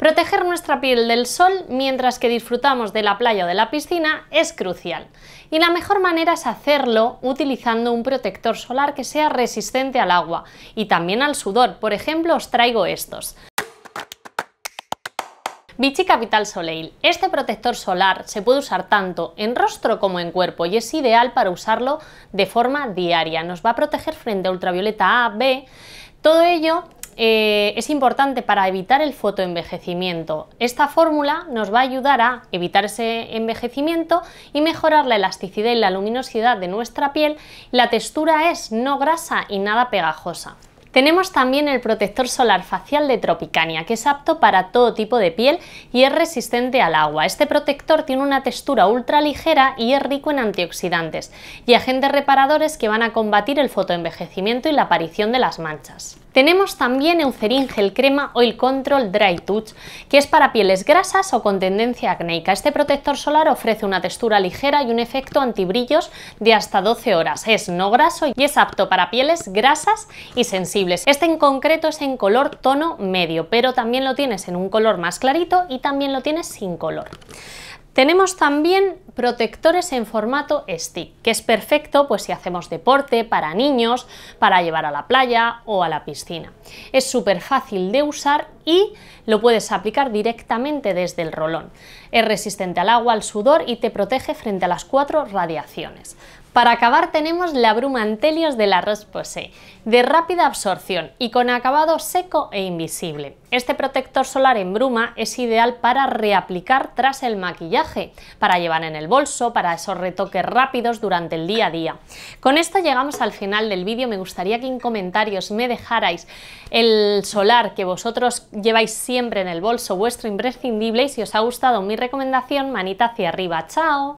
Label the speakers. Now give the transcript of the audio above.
Speaker 1: Proteger nuestra piel del sol mientras que disfrutamos de la playa o de la piscina es crucial y la mejor manera es hacerlo utilizando un protector solar que sea resistente al agua y también al sudor. Por ejemplo, os traigo estos. Vichy Capital Soleil. Este protector solar se puede usar tanto en rostro como en cuerpo y es ideal para usarlo de forma diaria. Nos va a proteger frente a ultravioleta A, B, todo ello eh, es importante para evitar el fotoenvejecimiento. Esta fórmula nos va a ayudar a evitar ese envejecimiento y mejorar la elasticidad y la luminosidad de nuestra piel. La textura es no grasa y nada pegajosa. Tenemos también el protector solar facial de Tropicania, que es apto para todo tipo de piel y es resistente al agua. Este protector tiene una textura ultra ligera y es rico en antioxidantes y agentes reparadores que van a combatir el fotoenvejecimiento y la aparición de las manchas. Tenemos también Eucerin Gel Crema Oil Control Dry Touch, que es para pieles grasas o con tendencia acnéica. Este protector solar ofrece una textura ligera y un efecto antibrillos de hasta 12 horas. Es no graso y es apto para pieles grasas y sensibles este en concreto es en color tono medio, pero también lo tienes en un color más clarito y también lo tienes sin color. Tenemos también protectores en formato stick, que es perfecto pues si hacemos deporte para niños, para llevar a la playa o a la piscina. Es súper fácil de usar y lo puedes aplicar directamente desde el rolón. Es resistente al agua, al sudor y te protege frente a las cuatro radiaciones. Para acabar tenemos la bruma Antelios de la Roche Posay, de rápida absorción y con acabado seco e invisible. Este protector solar en bruma es ideal para reaplicar tras el maquillaje, para llevar en el bolso, para esos retoques rápidos durante el día a día. Con esto llegamos al final del vídeo, me gustaría que en comentarios me dejarais el solar que vosotros lleváis siempre en el bolso, vuestro imprescindible y si os ha gustado mi recomendación, manita hacia arriba, ¡chao!